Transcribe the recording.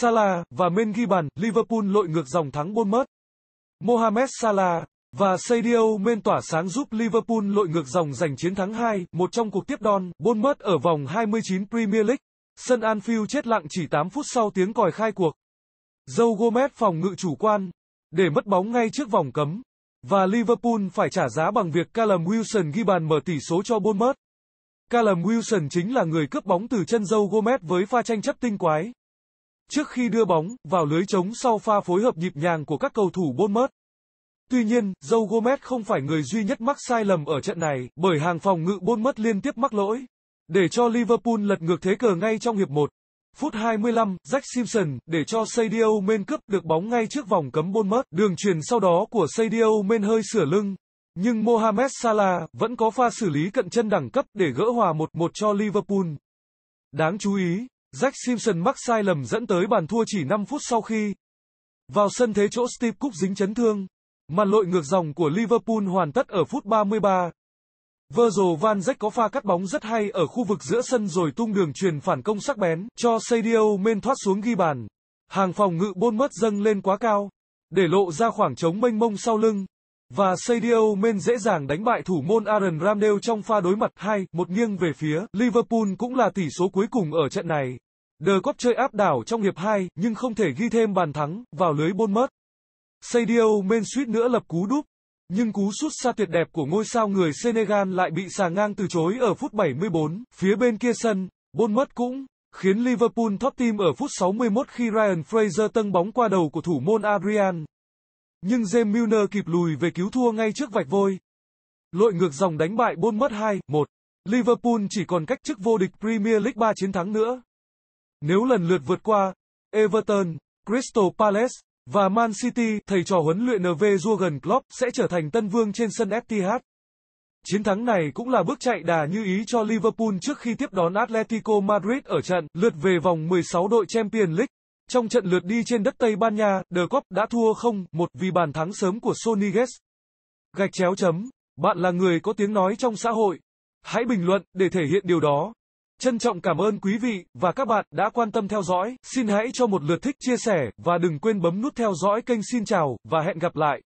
Salah và Men ghi bàn, Liverpool lội ngược dòng thắng Bournemouth. Mohamed Salah và Sadio Men tỏa sáng giúp Liverpool lội ngược dòng giành chiến thắng 2-1 trong cuộc tiếp đón Bournemouth ở vòng 29 Premier League. Sân Anfield chết lặng chỉ 8 phút sau tiếng còi khai cuộc. Joe Gomez phòng ngự chủ quan, để mất bóng ngay trước vòng cấm, và Liverpool phải trả giá bằng việc Callum Wilson ghi bàn mở tỷ số cho Bournemouth. Callum Wilson chính là người cướp bóng từ chân Joe Gomez với pha tranh chấp tinh quái trước khi đưa bóng vào lưới chống sau pha phối hợp nhịp nhàng của các cầu thủ Bournemouth. Tuy nhiên, Joe Gomez không phải người duy nhất mắc sai lầm ở trận này, bởi hàng phòng ngự Bournemouth liên tiếp mắc lỗi. Để cho Liverpool lật ngược thế cờ ngay trong hiệp 1. Phút 25, Jack Simpson để cho Sadio Men cướp được bóng ngay trước vòng cấm Bournemouth. Đường truyền sau đó của Sadio Men hơi sửa lưng. Nhưng Mohamed Salah vẫn có pha xử lý cận chân đẳng cấp để gỡ hòa 1-1 cho Liverpool. Đáng chú ý, Jack Simpson mắc sai lầm dẫn tới bàn thua chỉ 5 phút sau khi vào sân thế chỗ Steve Cook dính chấn thương. Màn lội ngược dòng của Liverpool hoàn tất ở phút 33. Virgil van Dijk có pha cắt bóng rất hay ở khu vực giữa sân rồi tung đường truyền phản công sắc bén cho Sadio men thoát xuống ghi bàn. Hàng phòng ngự mất dâng lên quá cao, để lộ ra khoảng trống mênh mông sau lưng. Và Sadio Mane dễ dàng đánh bại thủ môn Aaron Ramdale trong pha đối mặt 2 một nghiêng về phía Liverpool cũng là tỷ số cuối cùng ở trận này. De Cop chơi áp đảo trong hiệp 2 nhưng không thể ghi thêm bàn thắng vào lưới Bournemouth. Sadio Mane suýt nữa lập cú đúp, nhưng cú sút xa tuyệt đẹp của ngôi sao người Senegal lại bị xà ngang từ chối ở phút 74. Phía bên kia sân, Bournemouth cũng khiến Liverpool thoát tim ở phút 61 khi Ryan Fraser tâng bóng qua đầu của thủ môn Adrian nhưng James Milner kịp lùi về cứu thua ngay trước vạch vôi. Lội ngược dòng đánh bại Bournemouth 2-1. Liverpool chỉ còn cách chức vô địch Premier League 3 chiến thắng nữa. Nếu lần lượt vượt qua Everton, Crystal Palace và Man City, thầy trò huấn luyện NV Jurgen Klopp sẽ trở thành tân vương trên sân Etihad. Chiến thắng này cũng là bước chạy đà như ý cho Liverpool trước khi tiếp đón Atletico Madrid ở trận lượt về vòng 16 đội Champions League. Trong trận lượt đi trên đất Tây Ban Nha, The Cop đã thua 0-1 vì bàn thắng sớm của Soniges. Gạch chéo chấm, bạn là người có tiếng nói trong xã hội. Hãy bình luận để thể hiện điều đó. Trân trọng cảm ơn quý vị và các bạn đã quan tâm theo dõi. Xin hãy cho một lượt thích, chia sẻ và đừng quên bấm nút theo dõi kênh. Xin chào và hẹn gặp lại.